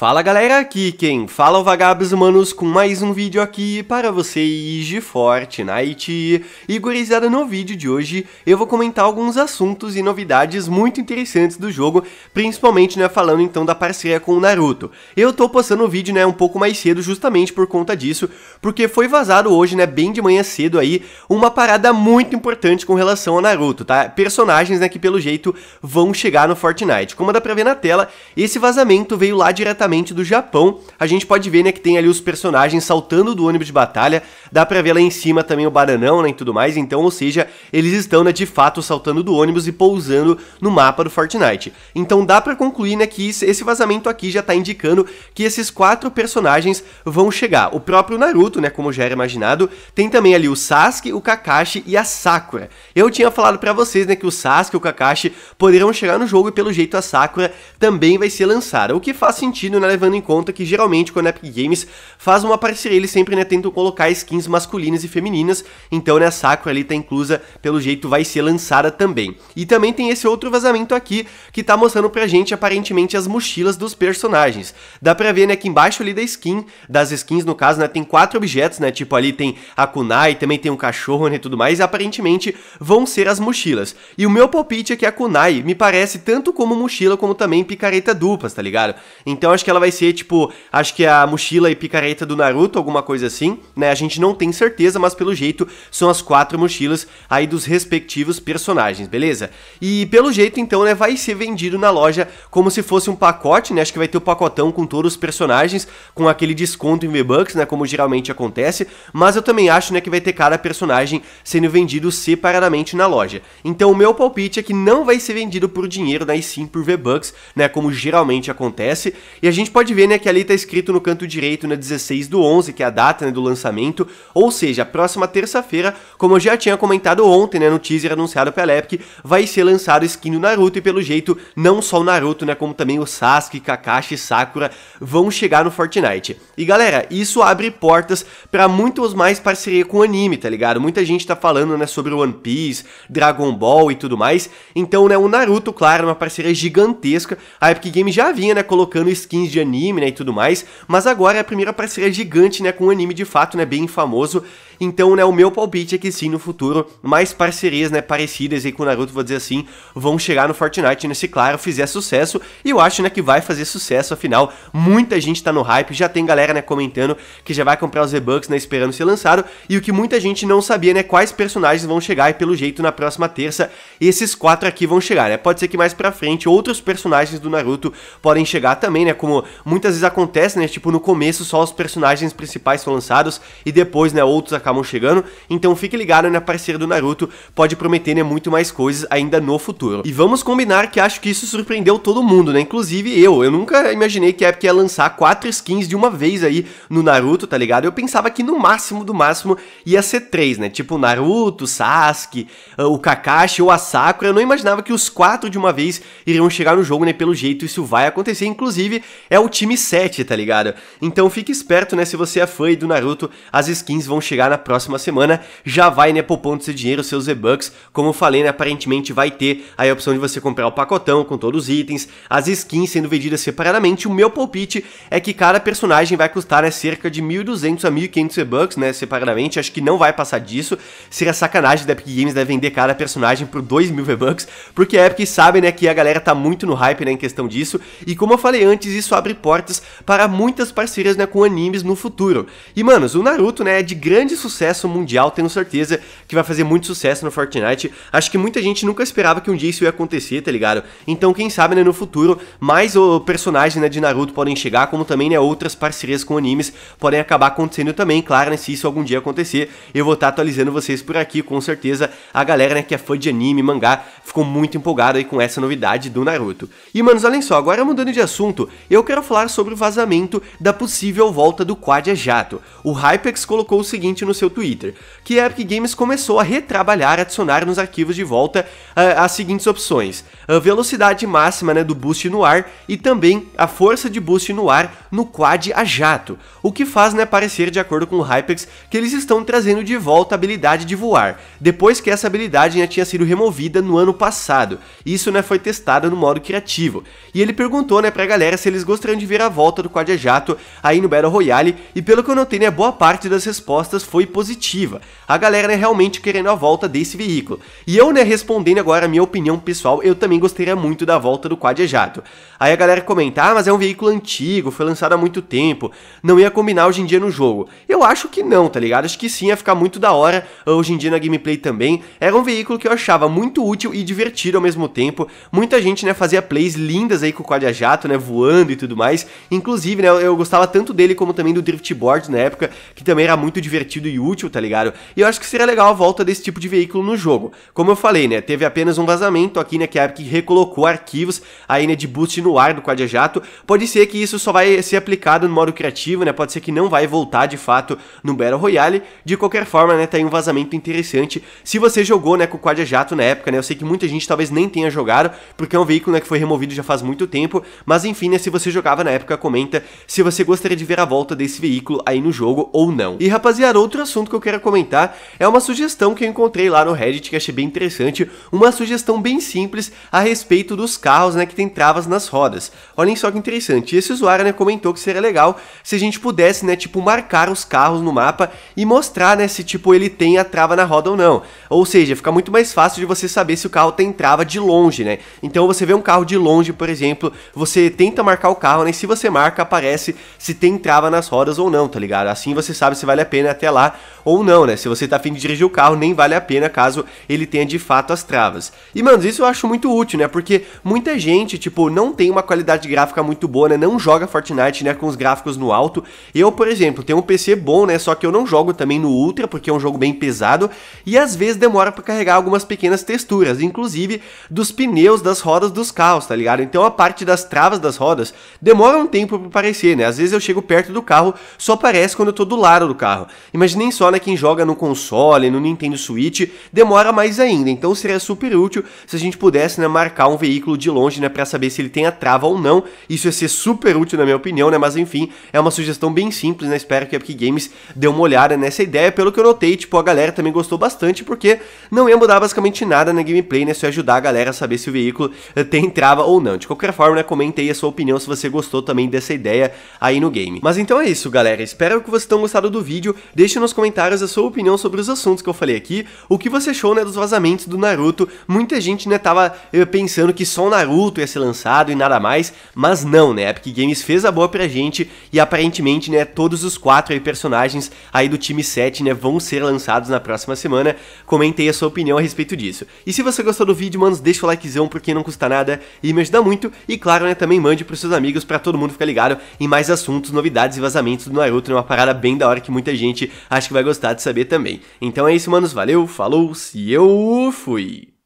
Fala galera, aqui quem fala é o Vagabos Humanos com mais um vídeo aqui para vocês de Fortnite. E gurizada, no vídeo de hoje eu vou comentar alguns assuntos e novidades muito interessantes do jogo, principalmente né, falando então da parceria com o Naruto. Eu tô postando o vídeo né, um pouco mais cedo justamente por conta disso, porque foi vazado hoje, né, bem de manhã cedo aí, uma parada muito importante com relação ao Naruto, tá? Personagens né, que pelo jeito vão chegar no Fortnite. Como dá pra ver na tela, esse vazamento veio lá diretamente diretamente do Japão. A gente pode ver, né, que tem ali os personagens saltando do ônibus de batalha, dá pra ver lá em cima também o bananão, né, e tudo mais, então, ou seja, eles estão, né, de fato saltando do ônibus e pousando no mapa do Fortnite. Então dá pra concluir, né, que esse vazamento aqui já tá indicando que esses quatro personagens vão chegar. O próprio Naruto, né, como já era imaginado, tem também ali o Sasuke, o Kakashi e a Sakura. Eu tinha falado pra vocês, né, que o Sasuke e o Kakashi poderão chegar no jogo e pelo jeito a Sakura também vai ser lançada, o que faz sentido, né, levando em conta que geralmente quando a Epic Games faz uma parceria, eles sempre né, tentam colocar skins masculinas e femininas, então né, a Sakura ali tá inclusa, pelo jeito vai ser lançada também. E também tem esse outro vazamento aqui, que tá mostrando pra gente aparentemente as mochilas dos personagens. Dá pra ver né, que embaixo ali da skin, das skins no caso, né, tem quatro objetos, né, tipo ali tem a kunai, também tem um cachorro né, e tudo mais, e aparentemente vão ser as mochilas. E o meu palpite é que a kunai me parece tanto como mochila como também picareta duplas, tá ligado? Então acho que ela vai ser, tipo, acho que é a mochila e picareta do Naruto, alguma coisa assim, né? A gente não tem certeza, mas pelo jeito são as quatro mochilas aí dos respectivos personagens, beleza? E pelo jeito, então, né, vai ser vendido na loja como se fosse um pacote, né? Acho que vai ter o um pacotão com todos os personagens, com aquele desconto em V-Bucks, né? Como geralmente acontece, mas eu também acho, né, que vai ter cada personagem sendo vendido separadamente na loja. Então, o meu palpite é que não vai ser vendido por dinheiro, né? E sim por V-Bucks, né? Como geralmente acontece. E a gente pode ver né, que ali está escrito no canto direito, na né, 16 do 11, que é a data né, do lançamento, ou seja, a próxima terça-feira, como eu já tinha comentado ontem né, no teaser anunciado pela Epic, vai ser lançado o skin do Naruto e pelo jeito, não só o Naruto, né, como também o Sasuke, Kakashi e Sakura vão chegar no Fortnite. E galera, isso abre portas para muitos mais parceria com anime, tá ligado? Muita gente está falando né, sobre One Piece, Dragon Ball e tudo mais, então né, o Naruto, claro, é uma parceria gigantesca, a Epic Games já vinha né, colocando skin skins de anime, né, e tudo mais, mas agora é a primeira parceria gigante, né, com um anime de fato, né, bem famoso, então, né, o meu palpite é que sim, no futuro, mais parcerias, né, parecidas aí com o Naruto, vou dizer assim, vão chegar no Fortnite, né, se claro fizer sucesso, e eu acho, né, que vai fazer sucesso, afinal, muita gente tá no hype, já tem galera, né, comentando que já vai comprar os V-Bucks, né, esperando ser lançado, e o que muita gente não sabia, né, quais personagens vão chegar, e pelo jeito, na próxima terça, esses quatro aqui vão chegar, né, pode ser que mais pra frente outros personagens do Naruto podem chegar também, né, como muitas vezes acontece, né, tipo, no começo só os personagens principais são lançados, e depois, né, outros acabam acabam chegando, então fique ligado, né, parceiro do Naruto, pode prometer, né, muito mais coisas ainda no futuro. E vamos combinar que acho que isso surpreendeu todo mundo, né, inclusive eu, eu nunca imaginei que a Epic ia lançar quatro skins de uma vez aí no Naruto, tá ligado? Eu pensava que no máximo do máximo ia ser três, né, tipo Naruto, Sasuke, ah, o Kakashi ou a Sakura, eu não imaginava que os quatro de uma vez iriam chegar no jogo, né, pelo jeito isso vai acontecer, inclusive é o time 7, tá ligado? Então fique esperto, né, se você é fã do Naruto, as skins vão chegar na próxima semana, já vai, né, poupando seu dinheiro, seus e-bucks. Como falei, né, aparentemente vai ter aí a opção de você comprar o pacotão com todos os itens, as skins sendo vendidas separadamente. O meu palpite é que cada personagem vai custar, né, cerca de 1.200 a 1.500 e-bucks, né, separadamente. Acho que não vai passar disso. Seria sacanagem da Epic Games né, vender cada personagem por 2.000 e bucks porque a Epic sabe, né, que a galera tá muito no hype, né, em questão disso. E como eu falei antes, isso abre portas para muitas parcerias, né, com animes no futuro. E, manos, o Naruto, né, é de grande sucesso sucesso mundial, tenho certeza que vai fazer muito sucesso no Fortnite. Acho que muita gente nunca esperava que um dia isso ia acontecer, tá ligado? Então, quem sabe, né, no futuro, mais o personagem né, de Naruto podem chegar, como também, né, outras parcerias com animes podem acabar acontecendo também. Claro, né, se isso algum dia acontecer, eu vou estar tá atualizando vocês por aqui, com certeza. A galera, né, que é fã de anime, mangá, ficou muito empolgada aí com essa novidade do Naruto. E, manos, olhem só, agora mudando de assunto, eu quero falar sobre o vazamento da possível volta do Quadia Jato. O Hypex colocou o seguinte no no seu Twitter, que a Epic Games começou a retrabalhar, adicionar nos arquivos de volta uh, as seguintes opções: a ah, velocidade máxima né, do boost no ar e também a força de boost no ar no quad a jato, o que faz né, parecer, de acordo com o Hypex, que eles estão trazendo de volta a habilidade de voar, depois que essa habilidade já tinha sido removida no ano passado. Isso né, foi testado no modo criativo. E ele perguntou né, pra galera se eles gostariam de ver a volta do quad a jato aí no Battle Royale, e pelo que eu notei, né, boa parte das respostas foi foi positiva. A galera é realmente querendo a volta desse veículo. E eu, né, respondendo agora a minha opinião pessoal, eu também gostaria muito da volta do Quad Jato. Aí a galera comenta, ah, mas é um veículo antigo, foi lançado há muito tempo, não ia combinar hoje em dia no jogo. Eu acho que não, tá ligado? Acho que sim, ia ficar muito da hora hoje em dia na gameplay também. Era um veículo que eu achava muito útil e divertido ao mesmo tempo. Muita gente, né, fazia plays lindas aí com o Quad Jato, né, voando e tudo mais. Inclusive, né, eu gostava tanto dele como também do board na época, que também era muito divertido e útil, tá ligado? E eu acho que seria legal a volta desse tipo de veículo no jogo. Como eu falei, né, teve apenas um vazamento aqui, né, que a Epic recolocou arquivos aí, né, de boost no ar do Jato. Pode ser que isso só vai ser aplicado no modo criativo, né, pode ser que não vai voltar de fato no Battle Royale. De qualquer forma, né, tá aí um vazamento interessante. Se você jogou, né, com o Jato na época, né, eu sei que muita gente talvez nem tenha jogado, porque é um veículo, né, que foi removido já faz muito tempo, mas enfim, né, se você jogava na época, comenta se você gostaria de ver a volta desse veículo aí no jogo ou não. E rapaziada, outro outro assunto que eu quero comentar é uma sugestão que eu encontrei lá no Reddit que achei bem interessante, uma sugestão bem simples a respeito dos carros, né, que tem travas nas rodas. Olhem só que interessante. Esse usuário, né, comentou que seria legal se a gente pudesse, né, tipo marcar os carros no mapa e mostrar, né, se tipo ele tem a trava na roda ou não. Ou seja, fica muito mais fácil de você saber se o carro tem trava de longe, né? Então você vê um carro de longe, por exemplo, você tenta marcar o carro, né? Se você marca, aparece se tem trava nas rodas ou não, tá ligado? Assim você sabe se vale a pena até lá ou não, né? Se você tá afim de dirigir o carro, nem vale a pena caso ele tenha de fato as travas. E, mano, isso eu acho muito útil, né? Porque muita gente, tipo, não tem uma qualidade gráfica muito boa, né? Não joga Fortnite, né? Com os gráficos no alto. Eu, por exemplo, tenho um PC bom, né? Só que eu não jogo também no Ultra, porque é um jogo bem pesado. E às vezes demora para carregar algumas pequenas texturas, inclusive dos pneus das rodas dos carros, tá ligado? Então a parte das travas das rodas demora um tempo pra aparecer, né? Às vezes eu chego perto do carro, só aparece quando eu tô do lado do carro. Imagina nem só, né, quem joga no console, no Nintendo Switch, demora mais ainda. Então seria super útil se a gente pudesse, né, marcar um veículo de longe, né, para saber se ele tem a trava ou não. Isso ia ser super útil na minha opinião, né, mas enfim, é uma sugestão bem simples, né? Espero que a Epic Games dê uma olhada nessa ideia. Pelo que eu notei, tipo, a galera também gostou bastante porque não ia mudar basicamente nada na gameplay, né? Só ajudar a galera a saber se o veículo eh, tem trava ou não. De qualquer forma, né, comente aí a sua opinião se você gostou também dessa ideia aí no game. Mas então é isso, galera. Espero que vocês tenham gostado do vídeo. Deixe nos nos comentários a sua opinião sobre os assuntos que eu falei aqui, o que você achou, né, dos vazamentos do Naruto. Muita gente, né, tava eh, pensando que só o Naruto ia ser lançado e nada mais, mas não, né, a Epic Games fez a boa pra gente e aparentemente, né, todos os quatro aí, personagens aí do time 7, né, vão ser lançados na próxima semana. Comentei a sua opinião a respeito disso. E se você gostou do vídeo, mano deixa o likezão porque não custa nada e me ajuda muito. E claro, né, também mande pros seus amigos para todo mundo ficar ligado em mais assuntos, novidades e vazamentos do Naruto, é né, uma parada bem da hora que muita gente a acho que vai gostar de saber também. Então é isso, manos. Valeu, falou, se eu fui!